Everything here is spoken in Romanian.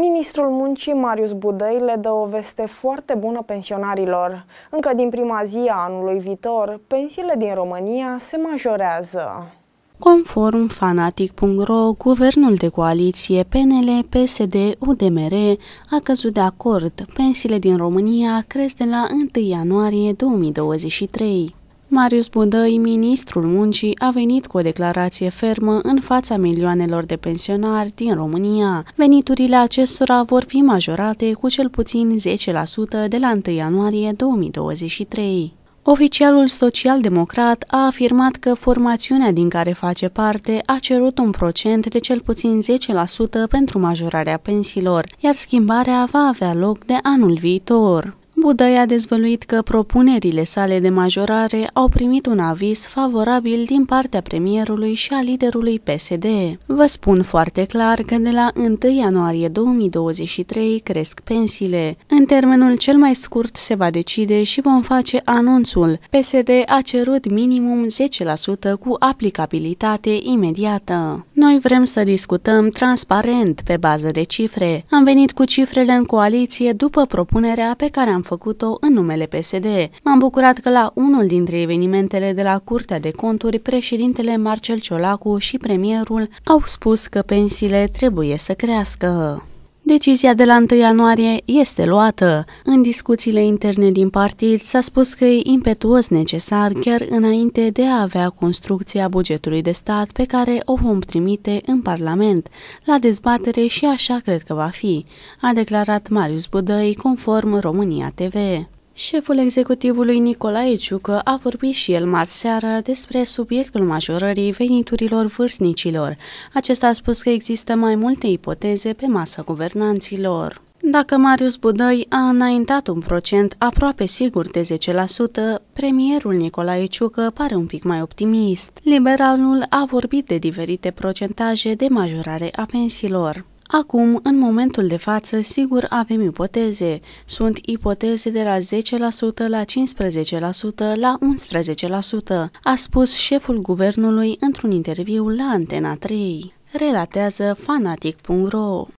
Ministrul Muncii Marius Budăi le dă o veste foarte bună pensionarilor. Încă din prima zi a anului viitor, pensiile din România se majorează. Conform fanatic.ro, guvernul de coaliție PNL, PSD, UDMR a căzut de acord. Pensiile din România cresc de la 1 ianuarie 2023. Marius Budăi, ministrul muncii, a venit cu o declarație fermă în fața milioanelor de pensionari din România. Veniturile acestora vor fi majorate cu cel puțin 10% de la 1 ianuarie 2023. Oficialul social-democrat a afirmat că formațiunea din care face parte a cerut un procent de cel puțin 10% pentru majorarea pensiilor, iar schimbarea va avea loc de anul viitor. Budăi a dezvăluit că propunerile sale de majorare au primit un aviz favorabil din partea premierului și a liderului PSD. Vă spun foarte clar că de la 1 ianuarie 2023 cresc pensiile. În termenul cel mai scurt se va decide și vom face anunțul. PSD a cerut minimum 10% cu aplicabilitate imediată. Noi vrem să discutăm transparent, pe bază de cifre. Am venit cu cifrele în coaliție după propunerea pe care am făcut-o în numele PSD. M-am bucurat că la unul dintre evenimentele de la Curtea de Conturi, președintele Marcel Ciolacu și premierul au spus că pensiile trebuie să crească. Decizia de la 1 ianuarie este luată. În discuțiile interne din partid s-a spus că e impetuos necesar chiar înainte de a avea construcția bugetului de stat pe care o vom trimite în Parlament, la dezbatere și așa cred că va fi, a declarat Marius Budăi conform România TV. Șeful executivului Nicolae Ciucă a vorbit și el marți seară despre subiectul majorării veniturilor vârstnicilor. Acesta a spus că există mai multe ipoteze pe masa guvernanților. Dacă Marius Budăi a înaintat un procent aproape sigur de 10%, premierul Nicolae Ciucă pare un pic mai optimist. Liberalul a vorbit de diferite procentaje de majorare a pensiilor. Acum, în momentul de față, sigur avem ipoteze. Sunt ipoteze de la 10% la 15% la 11%, a spus șeful guvernului într-un interviu la Antena 3. Relatează fanatic.ro